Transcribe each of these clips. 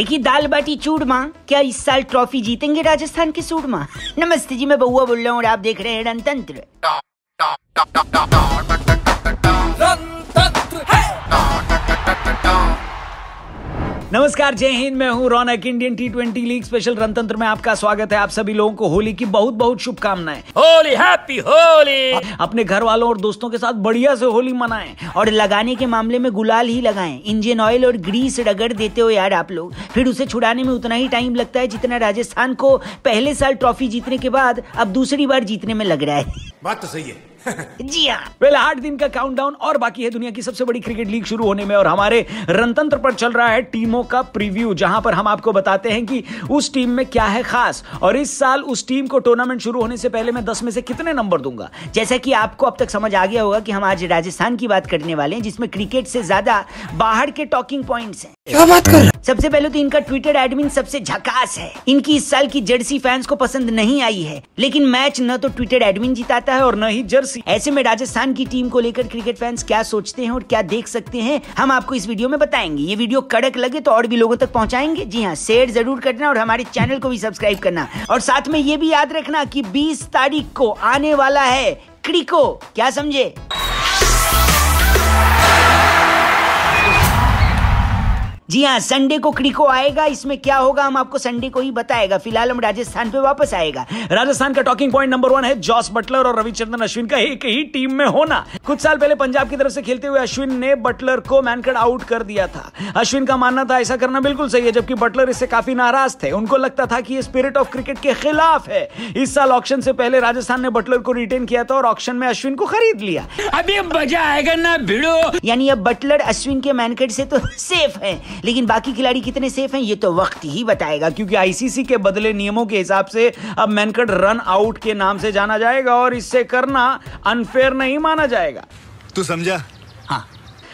देखिए दाल बाटी चूड़मा क्या इस साल ट्रॉफी जीतेंगे राजस्थान के सूरमा नमस्ते जी मैं बउआ बोल रहा हूँ और आप देख रहे हैं रणतंत्र नमस्कार जय हिंद मैं हूं Raunak Indian T twenty league special Rantantra में आपका स्वागत है आप सभी लोगों को होली की बहुत बहुत शुभकामनाएं होली हैप्पी होली अपने घर वालों और दोस्तों के साथ बढ़िया से होली मनाएं और लगाने के मामले में गुलाल ही लगाएं इंजन ऑयल और ग्रीस रगड़ देते हो यार आप लोग फिर उसे छुड़ाने में उतना ही टाइम लगता है जितना राजस्थान को पहले साल ट्रॉफी जीतने के बाद अब दूसरी बार जीतने में लग रहा है बात तो सही है जी हाँ वेल आठ दिन का काउंटडाउन और बाकी है दुनिया की सबसे बड़ी क्रिकेट लीग शुरू होने में और हमारे रणतंत्र पर चल रहा है टीमों का प्रीव्यू जहां पर हम आपको बताते हैं कि उस टीम में क्या है खास और इस साल उस टीम को टूर्नामेंट शुरू होने से पहले मैं दस में से कितने नंबर दूंगा जैसा कि आपको अब तक समझ आ गया होगा कि हम आज राजस्थान की बात करने वाले हैं जिसमें क्रिकेट से ज्यादा बाहर के टॉकिंग पॉइंट है क्या बात कर सबसे पहले तो इनका ट्विटर एडमिन सबसे झकास है इनकी इस साल की जर्सी फैंस को पसंद नहीं आई है लेकिन मैच न तो ट्विटर एडमिन जिताता है और न ही जर्सी सी ऐसे में राजस्थान की टीम को लेकर क्रिकेट फैंस क्या सोचते हैं और क्या देख सकते हैं हम आपको इस वीडियो में बताएंगे ये वीडियो कड़क लगे तो और भी लोगों तक पहुंचाएंगे जी हाँ शेयर जरूर करना और हमारे चैनल को भी सब्सक्राइब करना और साथ में ये भी याद रखना की बीस तारीख को आने वाला है क्रिको क्या समझे जी हाँ संडे को क्रिको आएगा इसमें क्या होगा हम आपको संडे को ही बताएगा फिलहाल हम राजस्थान पे वापस आएगा राजस्थान का टॉकिंग पॉइंट नंबर वन है जॉस बटलर और रविचंद्रन अश्विन का एक ही टीम में होना कुछ साल पहले पंजाब की तरफ से खेलते हुए अश्विन ने बटलर को मैनकट आउट कर दिया था अश्विन का मानना था ऐसा करना बिल्कुल सही है जबकि बटलर इससे काफी नाराज थे उनको लगता था कि ये स्पिरिट ऑफ क्रिकेट के खिलाफ है इस साल ऑप्शन से पहले राजस्थान ने बटलर को रिटेन किया था और ऑप्शन में अश्विन को खरीद लिया अभी मजा आएगा ना भिड़ो यानी अब बटलर अश्विन के मैनकेट से तो सेफ है लेकिन बाकी खिलाड़ी कितने सेफ हैं ये तो वक्त ही बताएगा क्योंकि आईसीसी के बदले नियमों के हिसाब से अब मैनकट रन आउट के नाम से जाना जाएगा और इससे करना अनफेयर नहीं माना जाएगा तू समझा हाँ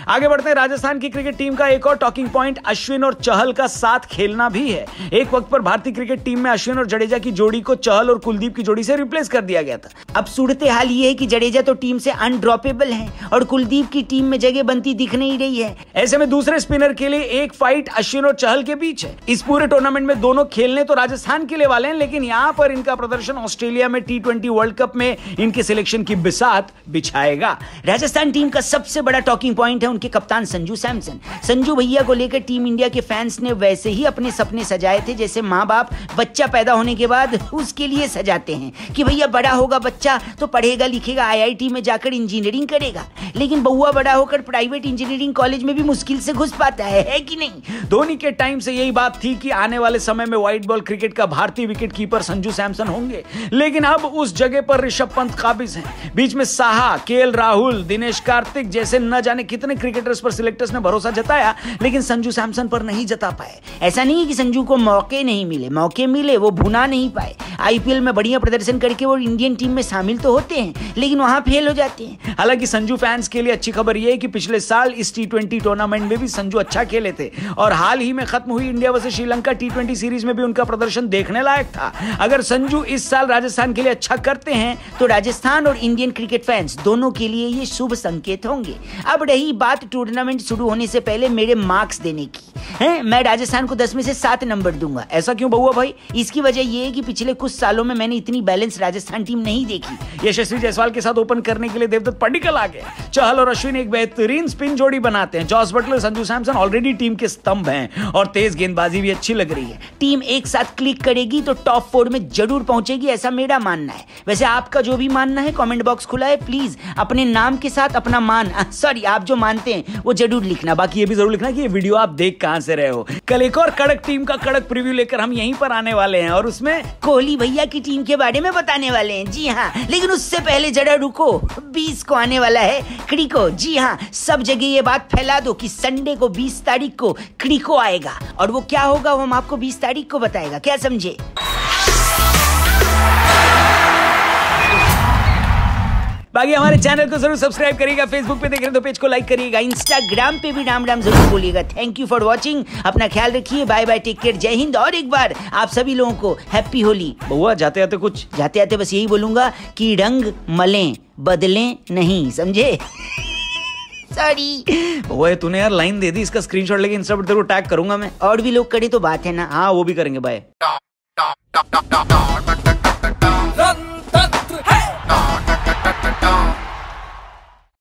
आगे बढ़ते हैं राजस्थान की क्रिकेट टीम का एक और टॉकिंग पॉइंट अश्विन और चहल का साथ खेलना भी है एक वक्त पर भारतीय क्रिकेट टीम में अश्विन और जडेजा की जोड़ी को चहल और कुलदीप की जोड़ी से रिप्लेस कर दिया गया था अब सूरत हाल ये है की जडेजा तो टीम से अनड्रॉपेबल है और कुलदीप की टीम में जगह बनती दिख नहीं रही है ऐसे में दूसरे स्पिनर के लिए एक फाइट अश्विन और चहल के बीच है इस पूरे टूर्नामेंट में दोनों खेलने तो राजस्थान के लिए वाले हैं लेकिन यहाँ पर इनका प्रदर्शन ऑस्ट्रेलिया में टी ट्वेंटी वर्ल्ड कप में इनके सिलेक्शन की बिसात बिछाएगा राजस्थान टीम का सबसे बड़ा टॉकिंग पॉइंट है उनके कप्तान संजू सैमसन संजू भैया को लेकर टीम इंडिया के फैंस ने वैसे ही अपने सपने सजाए थे जैसे माँ बाप बच्चा पैदा होने के बाद उसके लिए सजाते हैं कि भैया बड़ा होगा बच्चा तो पढ़ेगा लिखेगा आईआईटी में जाकर इंजीनियरिंग करेगा लेकिन बउआ बड़ा होकर प्राइवेट इंजीनियरिंग कॉलेज में भी मुश्किल से घुस पाता है, है कि नहीं धोनी के टाइम से यही बात थी कि आने वाले समय में व्हाइट बॉल क्रिकेट का भारतीय विकेट कीपर संजू सैमसन होंगे लेकिन अब उस जगह पर ऋषभ पंत काबिज हैं बीच में साहा के राहुल दिनेश कार्तिक जैसे न जाने कितने क्रिकेटर्स पर सिलेक्टर्स ने भरोसा जताया लेकिन संजू सैमसन पर नहीं जता पाए ऐसा नहीं है कि संजू को मौके नहीं मिले मौके मिले वो भुना नहीं पाए आईपीएल में बढ़िया प्रदर्शन करके वो इंडियन टीम में शामिल तो होते हैं लेकिन वहां फेल हो जाते हैं हालांकि संजू फैंस के लिए अच्छी खबर यह है कि पिछले साल इस टी टूर्नामेंट में भी संजू अच्छा खेले थे और हाल ही में खत्म हुई India versus Sri Lanka T series में भी उनका प्रदर्शन देखने लायक था अगर संजू इस साल राजस्थान के लिए अच्छा करते हैं तो राजस्थान और इंडियन क्रिकेट फैंस दोनों के लिए ये शुभ संकेत होंगे अब रही बात सात टूर्नामेंट शुरू होने से पहले मेरे मार्क्स देने की है मैं राजस्थान को दस में से सात नंबर दूंगा ऐसा क्यों बहुआ भाई इसकी वजह यह है कि पिछले कुछ सालों में मैंने इतनी बैलेंस राजस्थान टीम नहीं देखी यशस्वी जायसवाल के साथ ओपन करने के लिए देवदत्त पंडिकल आ गए चहल और अश्विन एक बेहतरीन स्पिन जोड़ी बनाते हैं Jos Buttler Sanju Samson already team के स्तंभ हैं और तेज गेंदबाजी भी अच्छी लग रही है टीम एक साथ क्लिक करेगी तो टॉप फोर में जरूर पहुंचेगी ऐसा मेरा मानना है वैसे आपका जो भी मानना है कॉमेंट बॉक्स खुला है प्लीज अपने नाम के साथ अपना मान सॉरी आप जो मान जानते हैं वो जरूर लिखना बाकी ये भी जरूर लिखना कि ये वीडियो आप देख कहां से रहे हो कल एक और कड़क टीम का कड़क प्रीव्यू लेकर हम यहीं पर आने वाले हैं और उसमें कोहली भैया की टीम के बारे में बताने वाले हैं जी हाँ लेकिन उससे पहले जरा रुको बीस को आने वाला है क्रिको जी हाँ सब जगह ये बात फैला दो कि संडे को बीस तारीख को क्रिको आएगा और वो क्या होगा वो हम आपको बीस तारीख को बताएगा क्या समझे बाकी हमारे चैनल को जरूर सब्सक्राइब करिएगा फेसबुक पे देख रहे हैं तो पेज को लाइक करिएगा इंस्टाग्राम पे भी राम राम जरूर बोलिएगा थैंक यू फॉर वॉचिंग अपना ख्याल रखिए बाय बाय टेक केयर जय हिंद और एक बार आप सभी लोगों को हैप्पी होली बउआ जाते आते कुछ जाते आते बस यही बोलूंगा कि रंग मले बदले नहीं समझे सॉरी वो तूने यार लाइन दे दी इसका स्क्रीनशॉट लेके इंस्टा पर जरूर टैग करूंगा मैं और भी लोग करे तो बात है ना हाँ वो भी करेंगे बाय